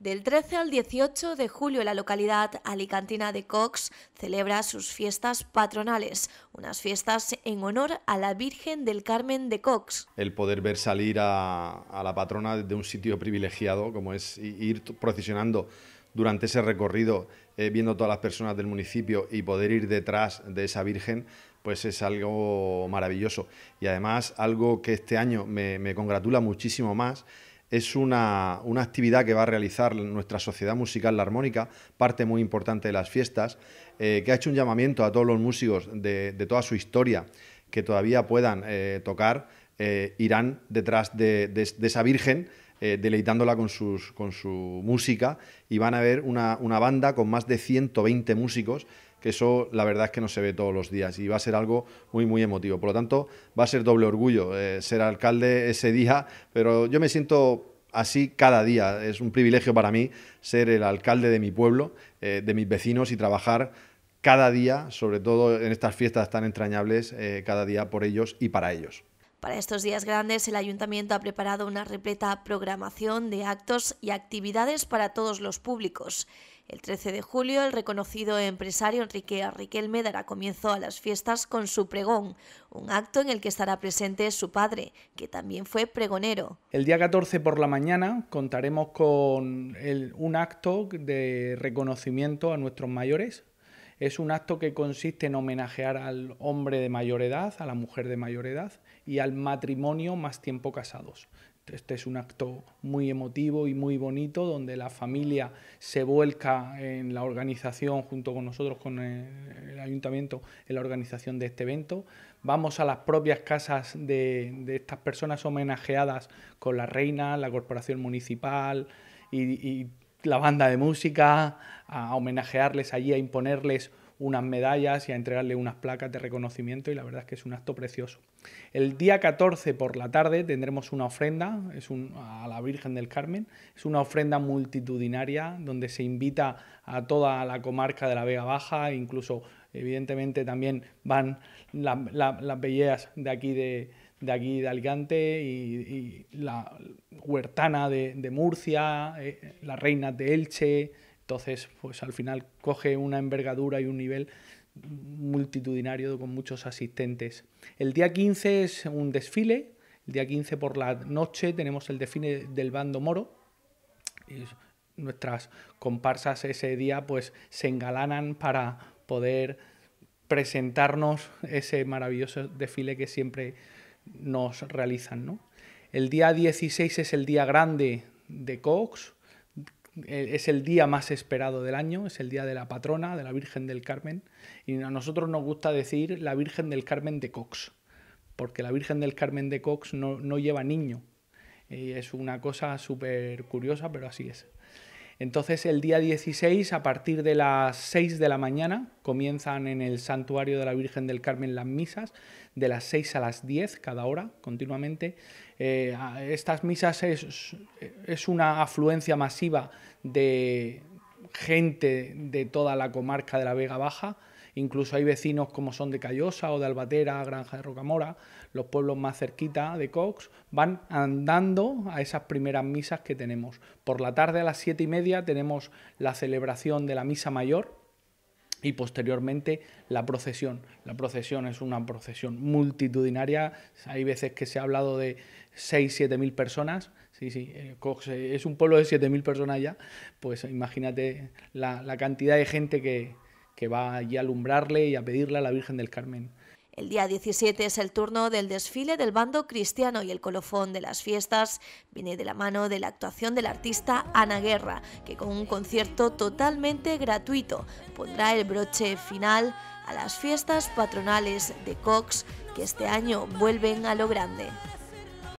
Del 13 al 18 de julio, la localidad alicantina de Cox celebra sus fiestas patronales, unas fiestas en honor a la Virgen del Carmen de Cox. El poder ver salir a, la patrona de un sitio privilegiado, como es ir procesionando durante ese recorrido, eh, viendo todas las personas del municipio y poder ir detrás de esa Virgen, pues es algo maravilloso. Y además, algo que este año me congratula muchísimo más es una, actividad que va a realizar nuestra Sociedad Musical La Armónica, parte muy importante de las fiestas, eh, que ha hecho un llamamiento a todos los músicos de, toda su historia que todavía puedan eh, tocar, eh, irán detrás de, esa Virgen. deleitándola con, con, su música y van a ver una, una banda con más de 120 músicos que eso la verdad es que no se ve todos los días y va a ser algo muy, muy emotivo. Por lo tanto, va a ser doble orgullo eh, ser alcalde ese día, pero yo me siento así cada día. Es un privilegio para mí ser el alcalde de mi pueblo, eh, de mis vecinos y trabajar cada día, sobre todo en estas fiestas tan entrañables, eh, cada día por ellos y para ellos. Para estos días grandes, el ayuntamiento ha preparado una repleta programación de actos y actividades para todos los públicos. El 13 de julio, el reconocido empresario Enrique Arriquelme dará comienzo a las fiestas con su pregón, un acto en el que estará presente su padre, que también fue pregonero. El día 14 por la mañana contaremos con un acto de reconocimiento a nuestros mayores. Es un acto que consiste en homenajear al hombre de mayor edad, a la mujer de mayor edad, y al matrimonio más tiempo casados. Este es un acto muy emotivo y muy bonito donde la familia se vuelca en la organización junto con nosotros, con el, ayuntamiento, en la organización de este evento. Vamos a las propias casas de, estas personas homenajeadas con la reina, la corporación municipal y, y la banda de música, a homenajearles allí, a imponerles unas medallas y a entregarle unas placas de reconocimiento y la verdad es que es un acto precioso. El día 14 por la tarde tendremos una ofrenda es a la Virgen del Carmen, es una ofrenda multitudinaria donde se invita a toda la comarca de la Vega Baja, incluso evidentemente también van las belleas de aquí de, de aquí de Alicante y, la huertana de, Murcia, eh, ...la reina de Elche, entonces, pues al final coge una envergadura y un nivel multitudinario con muchos asistentes. El día 15 es un desfile, el día 15 por la noche tenemos el desfile del bando moro. nuestras comparsas ese día pues se engalanan para poder presentarnos ese maravilloso desfile que siempre nos realizan. El día 16 es el día grande de Cox, eh, es el día más esperado del año, es el día de la patrona, de la Virgen del Carmen, y a nosotros nos gusta decir la Virgen del Carmen de Cox, porque la Virgen del Carmen de Cox no, lleva niño. Y es una cosa súper curiosa, pero así es. Entonces el día 16, a partir de las 6 de la mañana, comienzan en el santuario de la Virgen del Carmen las misas, de las 6 a las 10 cada hora, continuamente. Eh, estas misas es, es una afluencia masiva de gente de toda la comarca de la Vega Baja. Incluso hay vecinos como son de Callosa o de Albatera, Granja de Rocamora, los pueblos más cerquita de Cox, van andando a esas primeras misas que tenemos. Por la tarde a las siete y media tenemos la celebración de la misa mayor, y posteriormente la procesión. La procesión es una procesión multitudinaria, hay veces que se ha hablado de seis, siete mil personas, Sí, sí, eh, Cox eh, es un pueblo de 7.000 personas ya, pues imagínate la, cantidad de gente que, que va allí a alumbrarle y a pedirle a la Virgen del Carmen. El día 17 es el turno del desfile del bando cristiano y el colofón de las fiestas viene de la mano de la actuación del artista Ana Guerra, que con un concierto totalmente gratuito pondrá el broche final a las fiestas patronales de Cox, que este año vuelven a lo grande.